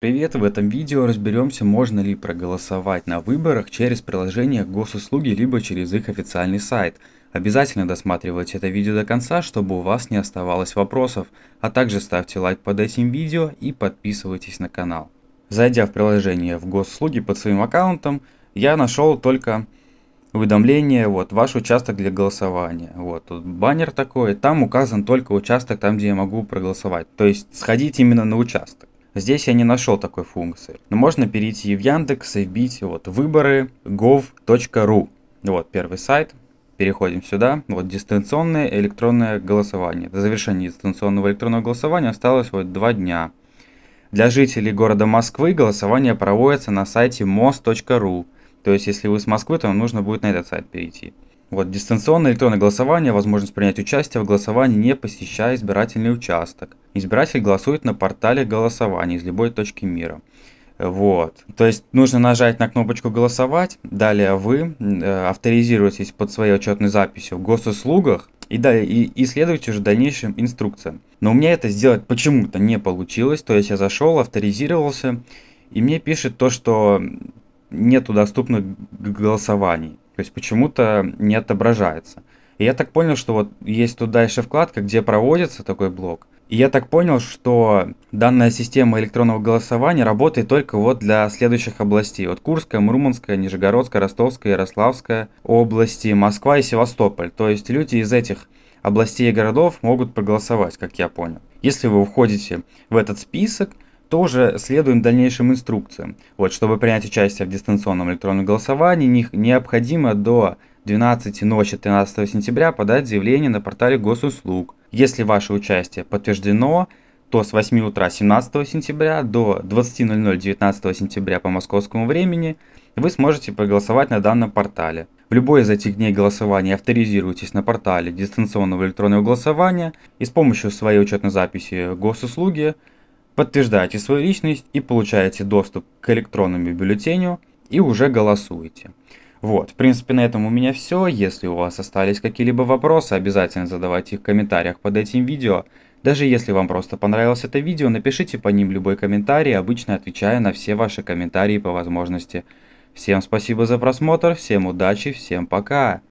Привет! В этом видео разберемся, можно ли проголосовать на выборах через приложение госуслуги, либо через их официальный сайт. Обязательно досматривайте это видео до конца, чтобы у вас не оставалось вопросов, а также ставьте лайк под этим видео и подписывайтесь на канал. Зайдя в приложение в госуслуги под своим аккаунтом, я нашел только уведомление, вот, ваш участок для голосования. Вот, тут баннер такой, там указан только участок, там, где я могу проголосовать. То есть, сходить именно на участок. Здесь я не нашел такой функции. Но можно перейти в Яндекс и вбить вот выборы gov.ru. Вот первый сайт. Переходим сюда. Вот дистанционное электронное голосование. До завершения дистанционного электронного голосования осталось вот два дня. Для жителей города Москвы голосование проводится на сайте mos.ru. То есть, если вы с Москвы, то вам нужно будет на этот сайт перейти. Вот, дистанционное электронное голосование, возможность принять участие в голосовании, не посещая избирательный участок. Избиратель голосует на портале голосования из любой точки мира. Вот. То есть нужно нажать на кнопочку «Голосовать», далее вы э, авторизируетесь под своей отчетной записью в госуслугах, и, далее, и, и следуйте уже дальнейшим инструкциям. Но у меня это сделать почему-то не получилось, то есть я зашел, авторизировался, и мне пишет то, что нету доступных голосований. То есть почему-то не отображается. И я так понял, что вот есть тут дальше вкладка, где проводится такой блок. И я так понял, что данная система электронного голосования работает только вот для следующих областей. Вот Курская, Мурманская, Нижегородская, Ростовская, Ярославская области, Москва и Севастополь. То есть люди из этих областей и городов могут проголосовать, как я понял. Если вы входите в этот список, тоже следуем дальнейшим инструкциям. Вот, чтобы принять участие в дистанционном электронном голосовании, не, необходимо до 12 ночи 13 сентября подать заявление на портале госуслуг. Если ваше участие подтверждено, то с 8 утра 17 сентября до 20.00 19 сентября по московскому времени вы сможете проголосовать на данном портале. В любой из этих дней голосования авторизируйтесь на портале дистанционного электронного голосования и с помощью своей учетной записи госуслуги подтверждаете свою личность и получаете доступ к электронному бюллетеню и уже голосуете. Вот, в принципе, на этом у меня все. Если у вас остались какие-либо вопросы, обязательно задавайте их в комментариях под этим видео. Даже если вам просто понравилось это видео, напишите по ним любой комментарий, обычно отвечаю на все ваши комментарии по возможности. Всем спасибо за просмотр, всем удачи, всем пока!